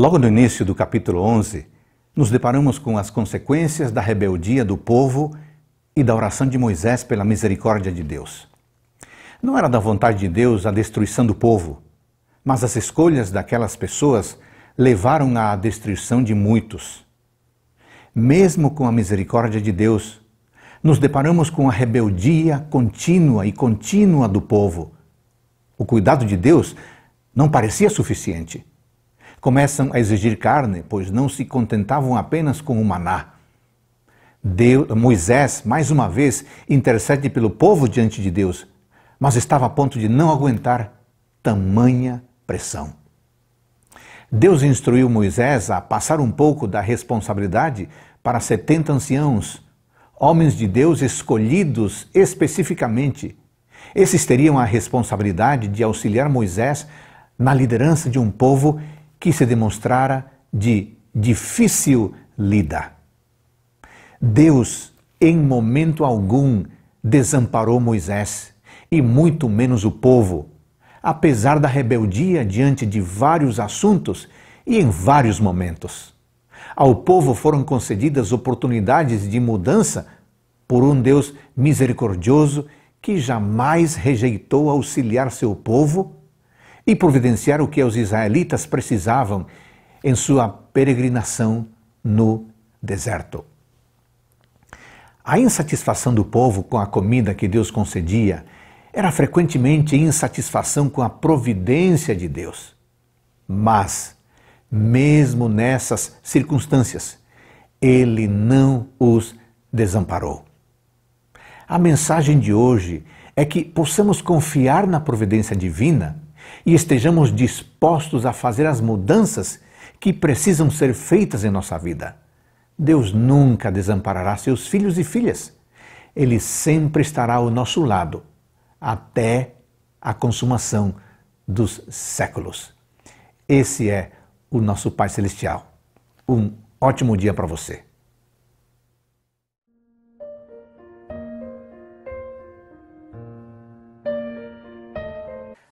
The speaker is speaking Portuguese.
Logo no início do capítulo 11, nos deparamos com as consequências da rebeldia do povo e da oração de Moisés pela misericórdia de Deus. Não era da vontade de Deus a destruição do povo, mas as escolhas daquelas pessoas levaram à destruição de muitos. Mesmo com a misericórdia de Deus, nos deparamos com a rebeldia contínua e contínua do povo. O cuidado de Deus não parecia suficiente. Começam a exigir carne, pois não se contentavam apenas com o maná. Deus, Moisés, mais uma vez, intercede pelo povo diante de Deus, mas estava a ponto de não aguentar tamanha pressão. Deus instruiu Moisés a passar um pouco da responsabilidade para 70 anciãos, homens de Deus escolhidos especificamente. Esses teriam a responsabilidade de auxiliar Moisés na liderança de um povo que se demonstrara de difícil lida. Deus, em momento algum, desamparou Moisés e muito menos o povo, apesar da rebeldia diante de vários assuntos e em vários momentos. Ao povo foram concedidas oportunidades de mudança por um Deus misericordioso que jamais rejeitou auxiliar seu povo e providenciar o que os israelitas precisavam em sua peregrinação no deserto. A insatisfação do povo com a comida que Deus concedia era frequentemente insatisfação com a providência de Deus. Mas, mesmo nessas circunstâncias, ele não os desamparou. A mensagem de hoje é que possamos confiar na providência divina e estejamos dispostos a fazer as mudanças que precisam ser feitas em nossa vida. Deus nunca desamparará seus filhos e filhas. Ele sempre estará ao nosso lado até a consumação dos séculos. Esse é o nosso Pai Celestial. Um ótimo dia para você.